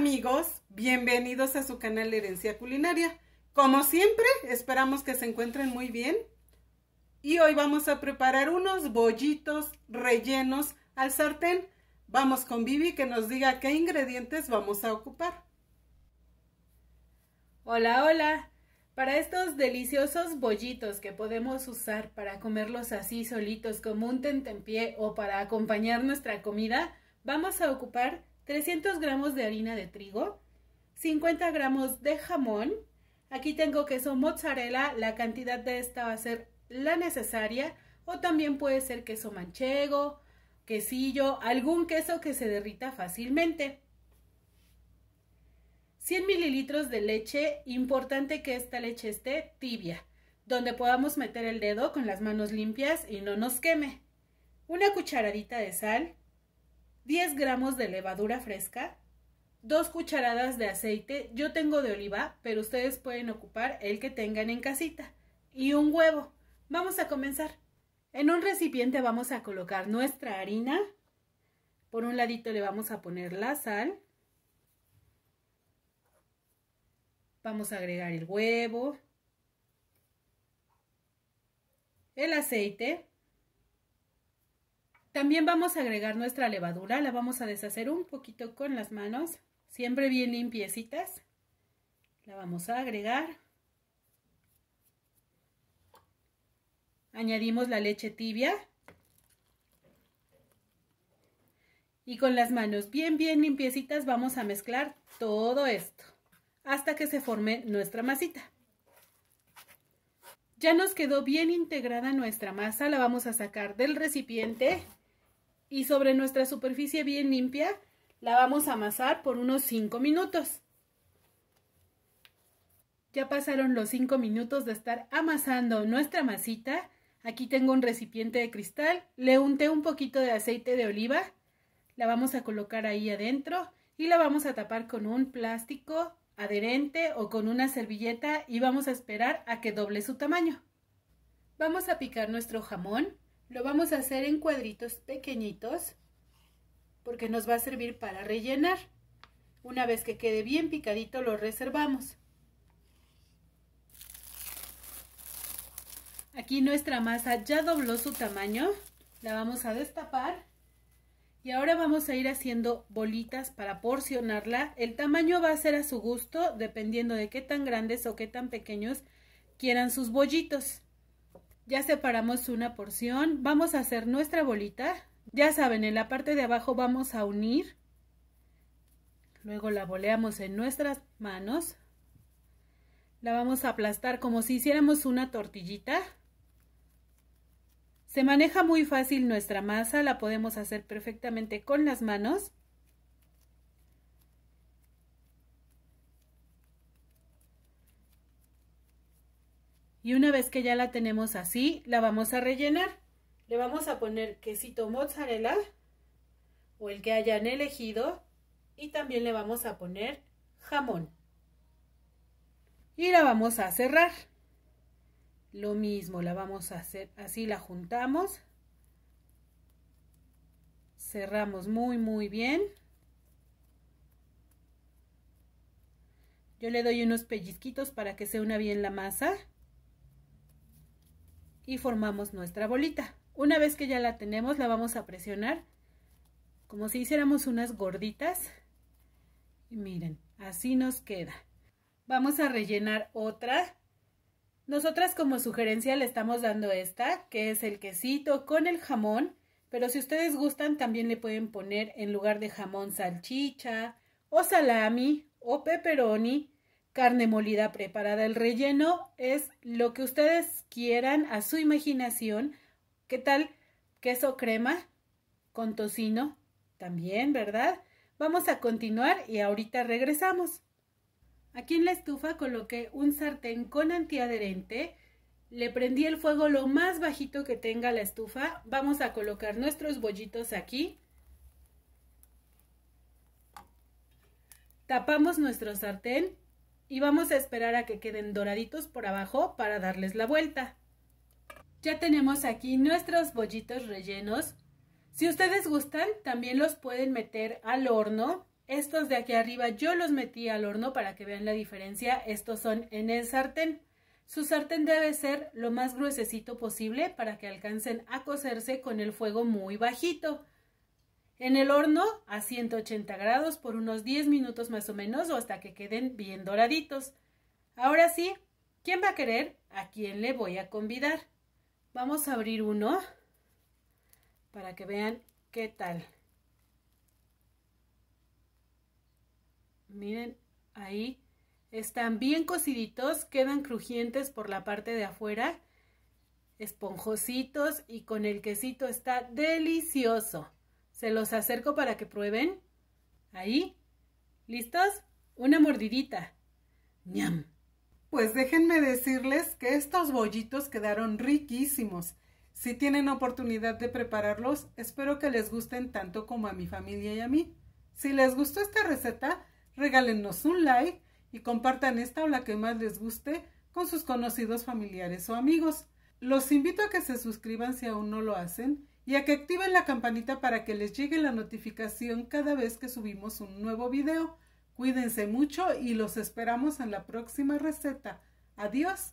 amigos, bienvenidos a su canal Herencia Culinaria. Como siempre, esperamos que se encuentren muy bien. Y hoy vamos a preparar unos bollitos rellenos al sartén. Vamos con Vivi que nos diga qué ingredientes vamos a ocupar. Hola, hola. Para estos deliciosos bollitos que podemos usar para comerlos así solitos como un tentempié o para acompañar nuestra comida, vamos a ocupar 300 gramos de harina de trigo, 50 gramos de jamón, aquí tengo queso mozzarella, la cantidad de esta va a ser la necesaria, o también puede ser queso manchego, quesillo, algún queso que se derrita fácilmente. 100 mililitros de leche, importante que esta leche esté tibia, donde podamos meter el dedo con las manos limpias y no nos queme. Una cucharadita de sal, 10 gramos de levadura fresca, 2 cucharadas de aceite, yo tengo de oliva, pero ustedes pueden ocupar el que tengan en casita, y un huevo. Vamos a comenzar. En un recipiente vamos a colocar nuestra harina, por un ladito le vamos a poner la sal, vamos a agregar el huevo, el aceite, también vamos a agregar nuestra levadura, la vamos a deshacer un poquito con las manos, siempre bien limpiecitas. La vamos a agregar. Añadimos la leche tibia. Y con las manos bien, bien limpiecitas vamos a mezclar todo esto hasta que se forme nuestra masita. Ya nos quedó bien integrada nuestra masa, la vamos a sacar del recipiente y sobre nuestra superficie bien limpia la vamos a amasar por unos 5 minutos. Ya pasaron los 5 minutos de estar amasando nuestra masita. Aquí tengo un recipiente de cristal, le unté un poquito de aceite de oliva, la vamos a colocar ahí adentro y la vamos a tapar con un plástico adherente o con una servilleta y vamos a esperar a que doble su tamaño. Vamos a picar nuestro jamón lo vamos a hacer en cuadritos pequeñitos porque nos va a servir para rellenar. Una vez que quede bien picadito lo reservamos. Aquí nuestra masa ya dobló su tamaño. La vamos a destapar. Y ahora vamos a ir haciendo bolitas para porcionarla. El tamaño va a ser a su gusto, dependiendo de qué tan grandes o qué tan pequeños quieran sus bollitos. Ya separamos una porción. Vamos a hacer nuestra bolita. Ya saben, en la parte de abajo vamos a unir. Luego la boleamos en nuestras manos. La vamos a aplastar como si hiciéramos una tortillita. Se maneja muy fácil nuestra masa, la podemos hacer perfectamente con las manos. Y una vez que ya la tenemos así, la vamos a rellenar. Le vamos a poner quesito mozzarella o el que hayan elegido y también le vamos a poner jamón. Y la vamos a cerrar. Lo mismo, la vamos a hacer así, la juntamos. Cerramos muy, muy bien. Yo le doy unos pellizquitos para que se una bien la masa y formamos nuestra bolita. Una vez que ya la tenemos, la vamos a presionar como si hiciéramos unas gorditas. Y miren, así nos queda. Vamos a rellenar otra. Nosotras como sugerencia le estamos dando esta, que es el quesito con el jamón, pero si ustedes gustan también le pueden poner en lugar de jamón salchicha o salami o pepperoni carne molida preparada. El relleno es lo que ustedes quieran a su imaginación. ¿Qué tal queso crema con tocino? También, ¿verdad? Vamos a continuar y ahorita regresamos. Aquí en la estufa coloqué un sartén con antiadherente. Le prendí el fuego lo más bajito que tenga la estufa. Vamos a colocar nuestros bollitos aquí. Tapamos nuestro sartén y vamos a esperar a que queden doraditos por abajo para darles la vuelta. Ya tenemos aquí nuestros bollitos rellenos. Si ustedes gustan, también los pueden meter al horno. Estos de aquí arriba yo los metí al horno para que vean la diferencia. Estos son en el sartén. Su sartén debe ser lo más gruesecito posible para que alcancen a cocerse con el fuego muy bajito. En el horno a 180 grados por unos 10 minutos más o menos o hasta que queden bien doraditos. Ahora sí, ¿quién va a querer? ¿A quién le voy a convidar? Vamos a abrir uno para que vean qué tal. Miren, ahí están bien cociditos, quedan crujientes por la parte de afuera, esponjositos y con el quesito está delicioso. Se los acerco para que prueben. Ahí. ¿Listos? Una mordidita. ¡Ñam! Pues déjenme decirles que estos bollitos quedaron riquísimos. Si tienen oportunidad de prepararlos, espero que les gusten tanto como a mi familia y a mí. Si les gustó esta receta, regálenos un like y compartan esta o la que más les guste con sus conocidos familiares o amigos. Los invito a que se suscriban si aún no lo hacen y a que activen la campanita para que les llegue la notificación cada vez que subimos un nuevo video. Cuídense mucho y los esperamos en la próxima receta. Adiós.